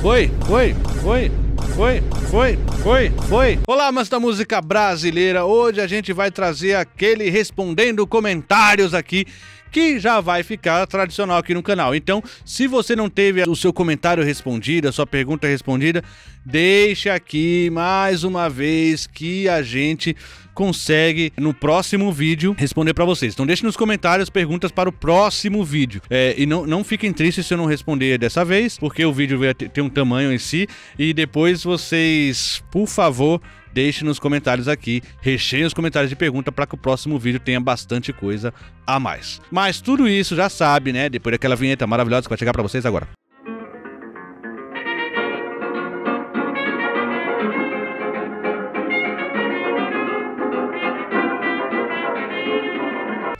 Foi, foi, foi. Foi, foi, foi, foi. Olá, mas da música brasileira. Hoje a gente vai trazer aquele respondendo comentários aqui que já vai ficar tradicional aqui no canal. Então, se você não teve o seu comentário respondido, a sua pergunta respondida, deixa aqui mais uma vez que a gente consegue no próximo vídeo responder para vocês. Então deixe nos comentários perguntas para o próximo vídeo. É, e não, não fiquem tristes se eu não responder dessa vez, porque o vídeo tem um tamanho em si. E depois vocês, por favor, deixem nos comentários aqui, recheiem os comentários de pergunta para que o próximo vídeo tenha bastante coisa a mais. Mas tudo isso já sabe, né? Depois daquela vinheta maravilhosa que vai chegar para vocês agora.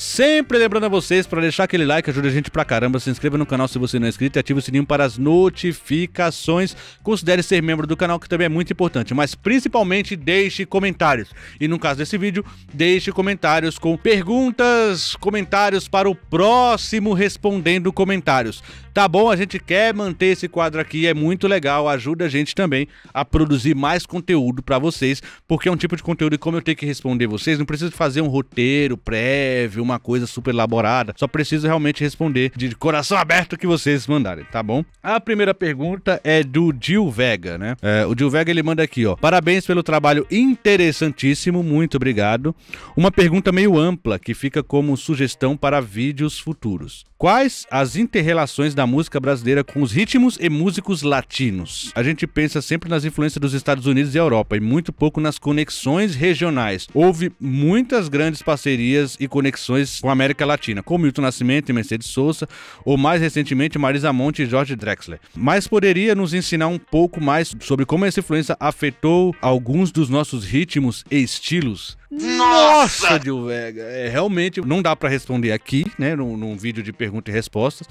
Sempre lembrando a vocês para deixar aquele like, ajuda a gente pra caramba. Se inscreva no canal se você não é inscrito e ative o sininho para as notificações. Considere ser membro do canal, que também é muito importante. Mas principalmente deixe comentários. E no caso desse vídeo, deixe comentários com perguntas, comentários para o próximo respondendo comentários. Tá bom? A gente quer manter esse quadro aqui, é muito legal, ajuda a gente também a produzir mais conteúdo para vocês, porque é um tipo de conteúdo e como eu tenho que responder vocês, não preciso fazer um roteiro prévio, uma coisa super elaborada. Só preciso realmente responder de coração aberto que vocês mandarem, tá bom? A primeira pergunta é do Gil Vega, né? É, o Gil Vega ele manda aqui, ó. Parabéns pelo trabalho interessantíssimo, muito obrigado. Uma pergunta meio ampla que fica como sugestão para vídeos futuros. Quais as interrelações da música brasileira com os ritmos e músicos latinos? A gente pensa sempre nas influências dos Estados Unidos e Europa e muito pouco nas conexões regionais. Houve muitas grandes parcerias e conexões relações com a América Latina, como Milton Nascimento e Mercedes Souza, ou mais recentemente Marisa Monte e Jorge Drexler. Mas poderia nos ensinar um pouco mais sobre como essa influência afetou alguns dos nossos ritmos e estilos? Nossa, Nossa Dilvega! É, realmente não dá para responder aqui, né, num, num vídeo de perguntas e respostas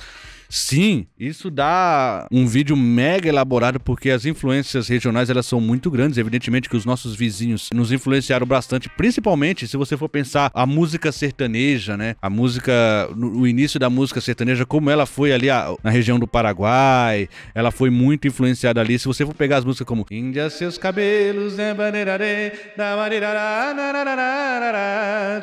Sim, isso dá um vídeo mega elaborado porque as influências regionais elas são muito grandes. Evidentemente que os nossos vizinhos nos influenciaram bastante, principalmente se você for pensar a música sertaneja, né? A música, o início da música sertaneja, como ela foi ali a, na região do Paraguai, ela foi muito influenciada ali. Se você for pegar as músicas como Índia, seus cabelos, né?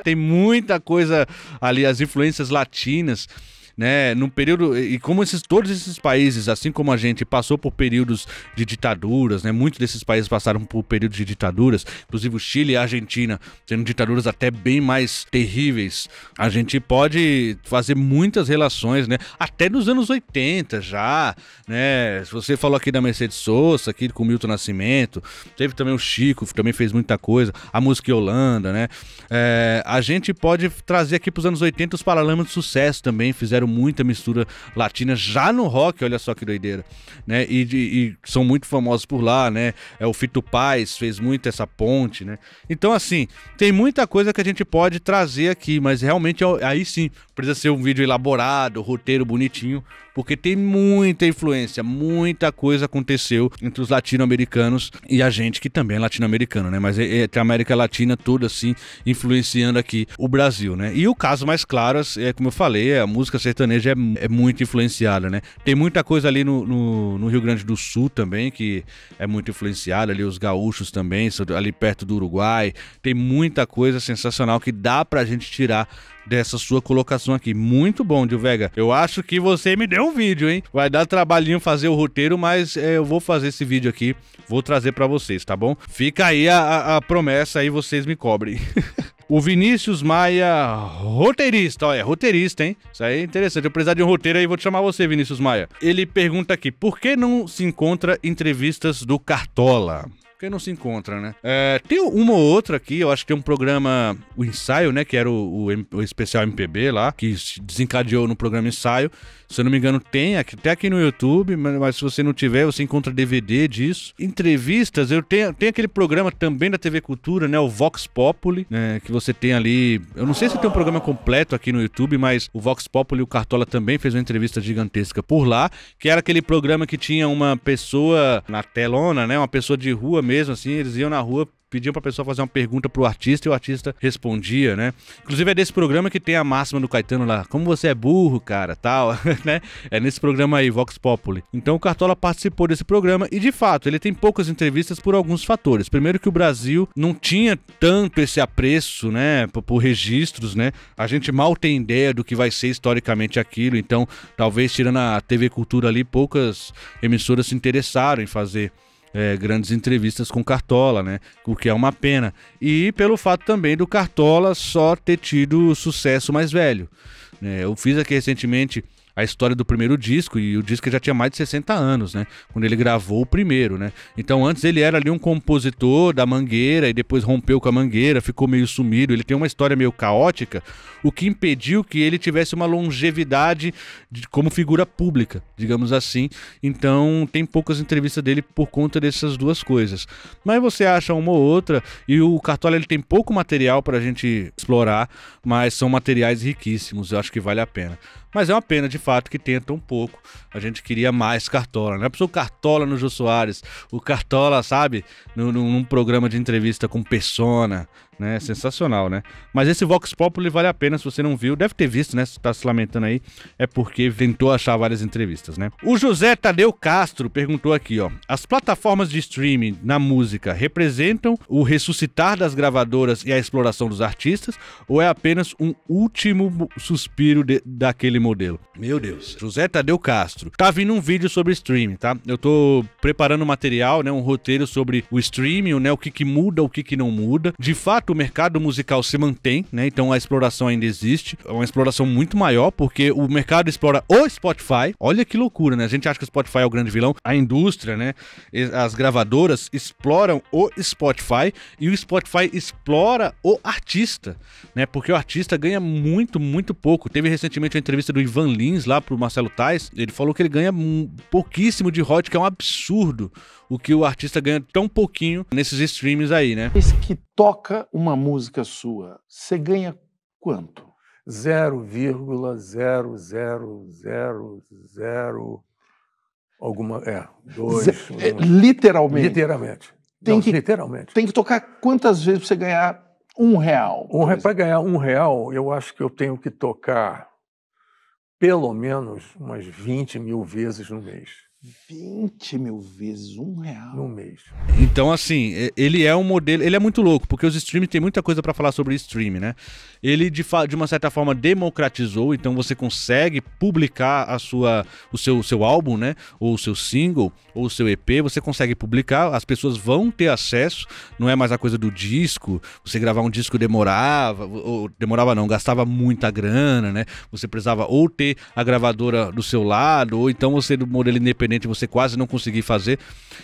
tem muita coisa ali, as influências latinas né, num período e como esses todos esses países, assim como a gente passou por períodos de ditaduras, né, muitos desses países passaram por períodos de ditaduras, inclusive o Chile e a Argentina, sendo ditaduras até bem mais terríveis. A gente pode fazer muitas relações, né, até nos anos 80 já, né? Você falou aqui da Mercedes Sosa, aqui com o Milton Nascimento, teve também o Chico, que também fez muita coisa, a música Holanda, né? É, a gente pode trazer aqui para os anos 80 os Paralamas de Sucesso também fizeram muita mistura latina já no rock, olha só que doideira, né? E, e, e são muito famosos por lá, né? É, o Fito Paz fez muito essa ponte, né? Então, assim, tem muita coisa que a gente pode trazer aqui, mas realmente é aí sim precisa ser um vídeo elaborado, roteiro bonitinho, porque tem muita influência, muita coisa aconteceu entre os latino-americanos e a gente que também é latino-americano, né? Mas é, é, a América Latina toda assim influenciando aqui o Brasil, né? E o caso mais claro assim, é como eu falei, é a música sertaneja é, é muito influenciada, né? Tem muita coisa ali no, no, no Rio Grande do Sul também que é muito influenciada ali os gaúchos também, ali perto do Uruguai, tem muita coisa sensacional que dá pra gente tirar dessa sua colocação aqui. Muito bom, Dilvega. Eu acho que você me deu um vídeo, hein? Vai dar trabalhinho fazer o roteiro, mas é, eu vou fazer esse vídeo aqui, vou trazer para vocês, tá bom? Fica aí a, a promessa aí, vocês me cobrem. O Vinícius Maia, roteirista, olha, é roteirista, hein? Isso aí é interessante. Eu precisar de um roteiro aí, vou te chamar você, Vinícius Maia. Ele pergunta aqui: por que não se encontra entrevistas do Cartola? quem não se encontra, né? É, tem uma ou outra aqui, eu acho que tem um programa, o ensaio, né? Que era o, o, o especial MPB lá, que se desencadeou no programa ensaio. Se eu não me engano, tem até aqui no YouTube, mas, mas se você não tiver, você encontra DVD disso. Entrevistas, eu tenho, tem aquele programa também da TV Cultura, né? O Vox Populi, né, que você tem ali. Eu não sei se tem um programa completo aqui no YouTube, mas o Vox Populi, o Cartola também fez uma entrevista gigantesca por lá, que era aquele programa que tinha uma pessoa na telona, né? Uma pessoa de rua mesmo, assim, eles iam na rua pediam para pessoa fazer uma pergunta para o artista e o artista respondia, né? Inclusive é desse programa que tem a máxima do Caetano lá, como você é burro, cara, tal, né? É nesse programa aí, Vox Populi. Então o Cartola participou desse programa e de fato, ele tem poucas entrevistas por alguns fatores. Primeiro que o Brasil não tinha tanto esse apreço, né, por, por registros, né? A gente mal tem ideia do que vai ser historicamente aquilo, então talvez tirando a TV Cultura ali, poucas emissoras se interessaram em fazer é, grandes entrevistas com Cartola, né? O que é uma pena. E pelo fato também do Cartola só ter tido sucesso mais velho. É, eu fiz aqui recentemente a história do primeiro disco, e o disco já tinha mais de 60 anos, né? Quando ele gravou o primeiro, né? Então antes ele era ali um compositor da Mangueira e depois rompeu com a Mangueira, ficou meio sumido, ele tem uma história meio caótica, o que impediu que ele tivesse uma longevidade de, como figura pública, digamos assim. Então tem poucas entrevistas dele por conta dessas duas coisas. Mas você acha uma ou outra, e o Cartola ele tem pouco material para a gente explorar, mas são materiais riquíssimos, eu acho que vale a pena. Mas é uma pena de fato que tenta um pouco. A gente queria mais Cartola. Não é preciso Cartola no Jô Soares, o Cartola, sabe, num, num programa de entrevista com Persona, né? Sensacional, né? Mas esse Vox Populi vale a pena se você não viu. Deve ter visto, né? Se tá se lamentando aí, é porque tentou achar várias entrevistas, né? O José Tadeu Castro perguntou aqui, ó: As plataformas de streaming na música representam o ressuscitar das gravadoras e a exploração dos artistas ou é apenas um último suspiro de, daquele modelo? Meu Deus. José Tadeu Castro. Tá vindo um vídeo sobre streaming, tá? Eu tô preparando material, né, um roteiro sobre o streaming, né, o que que muda, o que que não muda. De fato, fato, o mercado musical se mantém, né? Então a exploração ainda existe. É uma exploração muito maior, porque o mercado explora o Spotify. Olha que loucura, né? A gente acha que o Spotify é o grande vilão. A indústria, né? As gravadoras exploram o Spotify e o Spotify explora o artista, né? Porque o artista ganha muito, muito pouco. Teve recentemente uma entrevista do Ivan Lins lá pro Marcelo Tais. Ele falou que ele ganha pouquíssimo de royalties, que é um absurdo o que o artista ganha tão pouquinho nesses streams aí, né? que toca uma música sua, você ganha quanto? 0,0000 alguma é, é, dois, literalmente. Literalmente. Tem Não, que literalmente. Tem que tocar quantas vezes para você ganhar um real? Um real para ganhar um real, eu acho que eu tenho que tocar pelo menos umas 20 mil vezes no mês. 20 mil vezes um real no mês. Então, assim, ele é um modelo. Ele é muito louco, porque os streams tem muita coisa para falar sobre stream, né? Ele, de, de uma certa forma, democratizou, então você consegue publicar a sua, o seu, seu álbum, né? Ou o seu single, ou o seu EP, você consegue publicar, as pessoas vão ter acesso, não é mais a coisa do disco. Você gravar um disco demorava, ou demorava não, gastava muita grana, né? Você precisava ou ter a gravadora do seu lado, ou então você do modelo independente independente você quase não conseguir fazer.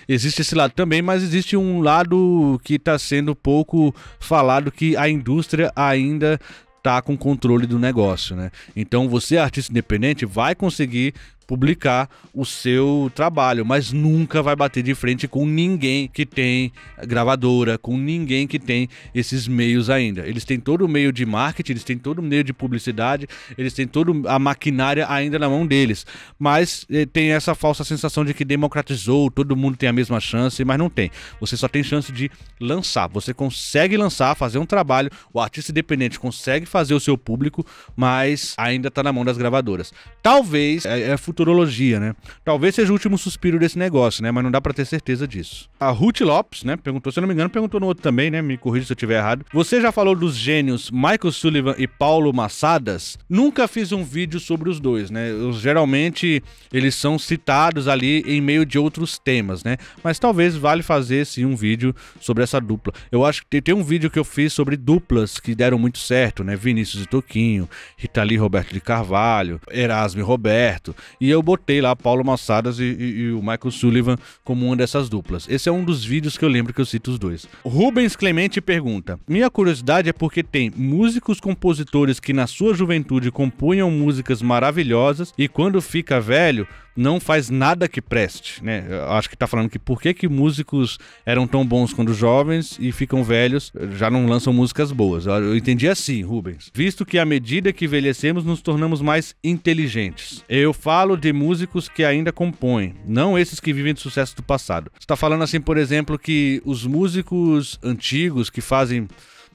Existe esse lado também, mas existe um lado que está sendo pouco falado que a indústria ainda tá com controle do negócio, né? Então você artista independente vai conseguir publicar o seu trabalho, mas nunca vai bater de frente com ninguém que tem gravadora, com ninguém que tem esses meios ainda. Eles têm todo o meio de marketing, eles têm todo o meio de publicidade, eles têm toda a maquinária ainda na mão deles, mas eh, tem essa falsa sensação de que democratizou, todo mundo tem a mesma chance, mas não tem. Você só tem chance de lançar. Você consegue lançar, fazer um trabalho, o artista independente consegue fazer o seu público, mas ainda está na mão das gravadoras. Talvez é, é futuro futurologia, né? Talvez seja o último suspiro desse negócio, né? Mas não dá para ter certeza disso. A Ruth Lopes, né, perguntou, se eu não me engano, perguntou no outro também, né? Me corrija se eu estiver errado. Você já falou dos gênios Michael Sullivan e Paulo Massadas? Nunca fiz um vídeo sobre os dois, né? Eu, geralmente eles são citados ali em meio de outros temas, né? Mas talvez vale fazer sim um vídeo sobre essa dupla. Eu acho que tem um vídeo que eu fiz sobre duplas que deram muito certo, né? Vinícius e Toquinho, Ritali Roberto de Carvalho, Erasmo e Roberto. E e eu botei lá Paulo Massadas e, e, e, o Michael Sullivan como uma dessas duplas. Esse é um dos vídeos que eu lembro que eu cito os dois. Rubens Clemente pergunta: Minha curiosidade é porque tem músicos compositores que na sua juventude compunham músicas maravilhosas e quando fica velho não faz nada que preste, né? Eu acho que tá falando que por que, que músicos eram tão bons quando jovens e ficam velhos, já não lançam músicas boas. Eu entendi assim, Rubens. Visto que à medida que envelhecemos nos tornamos mais inteligentes. Eu falo de músicos que ainda compõem, não esses que vivem de sucesso do passado. Você está falando assim, por exemplo, que os músicos antigos que fazem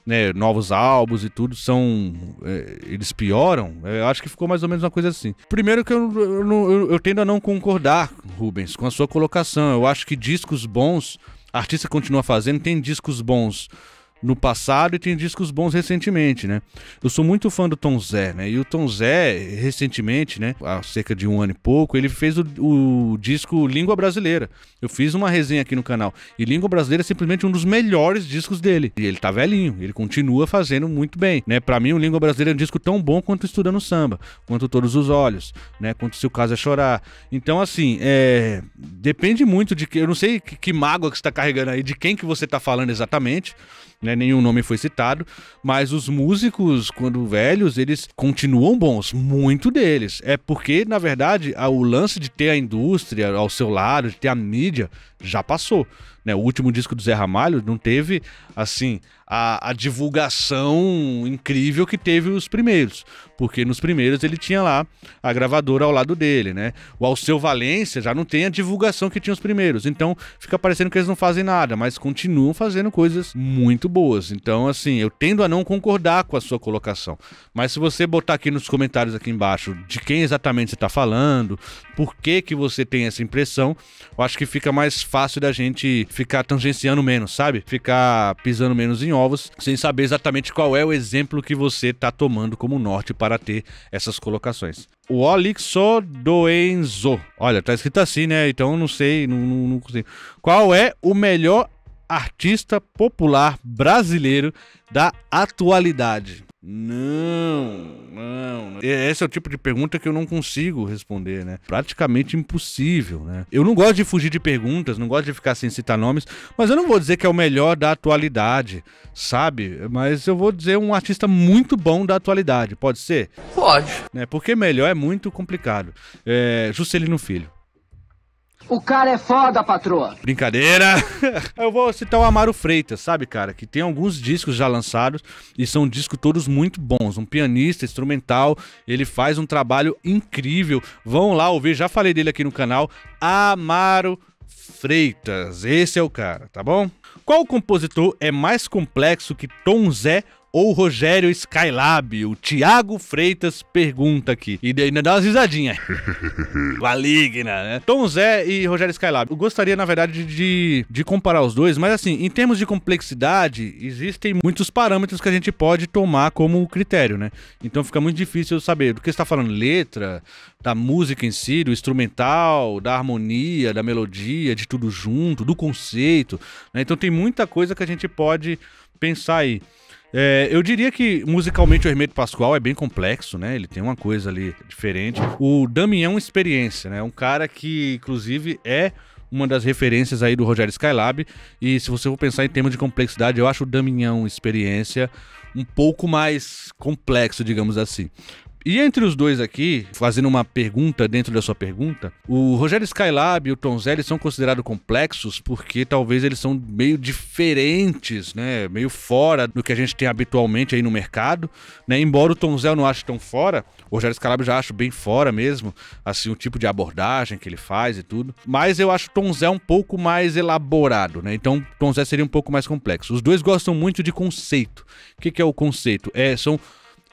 né, novos álbuns e tudo são. É, eles pioram? É, eu acho que ficou mais ou menos uma coisa assim. Primeiro que eu, eu, eu, eu tendo a não concordar, Rubens, com a sua colocação. Eu acho que discos bons, a artista continua fazendo, tem discos bons no passado e tem discos bons recentemente, né? Eu sou muito fã do Tom Zé, né? E o Tom Zé, recentemente, né? Há cerca de um ano e pouco, ele fez o, o disco Língua Brasileira. Eu fiz uma resenha aqui no canal. E Língua Brasileira é simplesmente um dos melhores discos dele. E ele tá velhinho, ele continua fazendo muito bem, né? Pra mim, o Língua Brasileira é um disco tão bom quanto Estudando Samba, quanto Todos os Olhos, né? Quanto Se o Caso é Chorar. Então, assim, é... depende muito de que... Eu não sei que, que mágoa que você tá carregando aí, de quem que você tá falando exatamente, né? Nenhum nome foi citado, mas os músicos, quando velhos, eles continuam bons, muito deles. É porque, na verdade, o lance de ter a indústria ao seu lado, de ter a mídia, já passou. Né? O último disco do Zé Ramalho não teve, assim, a, a, divulgação incrível que teve os primeiros. Porque nos primeiros ele tinha lá a gravadora ao lado dele, né? O Alceu Valência já não tem a divulgação que tinha os primeiros. Então fica parecendo que eles não fazem nada, mas continuam fazendo coisas muito boas. Então, assim, eu tendo a não concordar com a sua colocação. Mas se você botar aqui nos comentários aqui embaixo de quem exatamente você está falando, por que, que você tem essa impressão, eu acho que fica mais fácil da gente ficar tangenciando menos, sabe? Ficar pisando menos em ovos, sem saber exatamente qual é o exemplo que você está tomando como norte para ter essas colocações. O Olixo Doenzo. Olha, tá escrito assim, né? Então não sei, não, não, não consigo. Qual é o melhor artista popular brasileiro da atualidade? Não, é, esse é o tipo de pergunta que eu não consigo responder, né? Praticamente impossível, né? Eu não gosto de fugir de perguntas, não gosto de ficar sem citar nomes, mas eu não vou dizer que é o melhor da atualidade, sabe? Mas eu vou dizer um artista muito bom da atualidade, pode ser? Pode. Né? Porque melhor é muito complicado. É, Juscelino Filho. O cara é foda, patroa. Brincadeira. Eu vou citar o Amaro Freitas, sabe, cara? Que tem alguns discos já lançados e são discos todos muito bons. Um pianista, instrumental, ele faz um trabalho incrível. Vão lá ouvir, já falei dele aqui no canal. Amaro Freitas, esse é o cara, tá bom? Qual compositor é mais complexo que Tom Zé ou Rogério Skylab. O Thiago Freitas pergunta aqui. E ainda dá umas risadinhas. Maligna, né? Tom Zé e Rogério Skylab. Eu gostaria, na verdade, de, de comparar os dois, mas assim, em termos de complexidade, existem muitos parâmetros que a gente pode tomar como critério, né? Então fica muito difícil saber do que está falando letra, da música em si, do instrumental, da harmonia, da melodia, de tudo junto, do conceito. Né? Então tem muita coisa que a gente pode pensar aí. É, eu diria que musicalmente o Hermeto Pascoal é bem complexo, né? Ele tem uma coisa ali diferente. O Damião é experiência, né? Um cara que, inclusive, é uma das referências aí do Rogério Skylab. E se você for pensar em termos de complexidade, eu acho o Damião Experiência um pouco mais complexo, digamos assim. E entre os dois aqui, fazendo uma pergunta dentro da sua pergunta, o Rogério Skylab e o eles são considerados complexos porque talvez eles são meio diferentes, né? Meio fora do que a gente tem habitualmente aí no mercado, né? Embora o eu não ache tão fora, o Rogério Skylab já acho bem fora mesmo, assim, o tipo de abordagem que ele faz e tudo. Mas eu acho o Zé um pouco mais elaborado, né? Então, o Zé seria um pouco mais complexo. Os dois gostam muito de conceito. O que, que é o conceito? É, são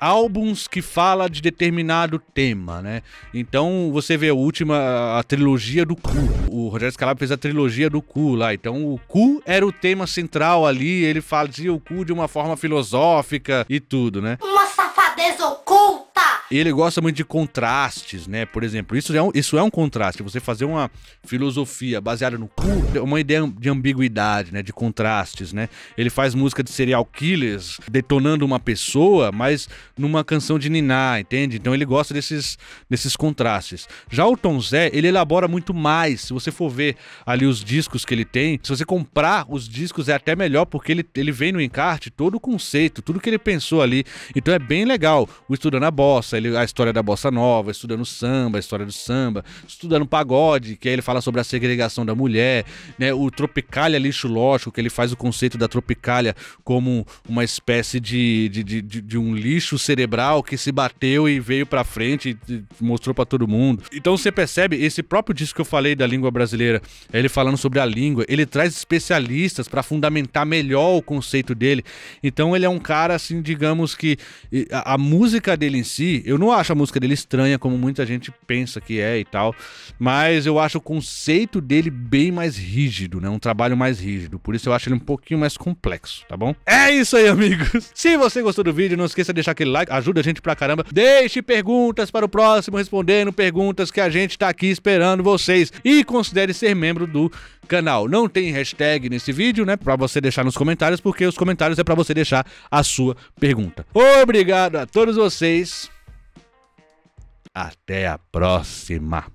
álbuns que fala de determinado tema, né? Então você vê a última, a trilogia do cu. O Rogério Scalabro fez a trilogia do cu lá. Então o cu era o tema central ali, ele fazia o cu de uma forma filosófica e tudo, né? Uma safadeza oculta! ele gosta muito de contrastes, né? Por exemplo, isso é um, isso é um contraste. Você fazer uma filosofia baseada no cu, é uma ideia de ambiguidade, né? De contrastes, né? Ele faz música de serial killers detonando uma pessoa, mas numa canção de Niná, entende? Então ele gosta desses, desses contrastes. Já o Tom Zé, ele elabora muito mais. Se você for ver ali os discos que ele tem, se você comprar os discos é até melhor, porque ele, ele vem no encarte todo o conceito, tudo que ele pensou ali. Então é bem legal. O Estudando a Bossa, bossa, ele, a história da bossa nova, estudando samba, a história do samba, estudando pagode, que aí ele fala sobre a segregação da mulher, né? O tropicalia lixo lógico, que ele faz o conceito da tropicalia como uma espécie de, de, de, de, de um lixo cerebral que se bateu e veio pra frente e mostrou para todo mundo. Então você percebe, esse próprio disco que eu falei da língua brasileira, ele falando sobre a língua, ele traz especialistas para fundamentar melhor o conceito dele. Então ele é um cara, assim, digamos que a, a música dele em si, eu não acho a música dele estranha, como muita gente pensa que é e tal. Mas eu acho o conceito dele bem mais rígido, né? Um trabalho mais rígido. Por isso eu acho ele um pouquinho mais complexo, tá bom? É isso aí, amigos. Se você gostou do vídeo, não esqueça de deixar aquele like. Ajuda a gente pra caramba. Deixe perguntas para o próximo, respondendo perguntas que a gente tá aqui esperando vocês. E considere ser membro do canal. Não tem hashtag nesse vídeo, né? Pra você deixar nos comentários, porque os comentários é para você deixar a sua pergunta. Obrigado a todos vocês. Até a próxima!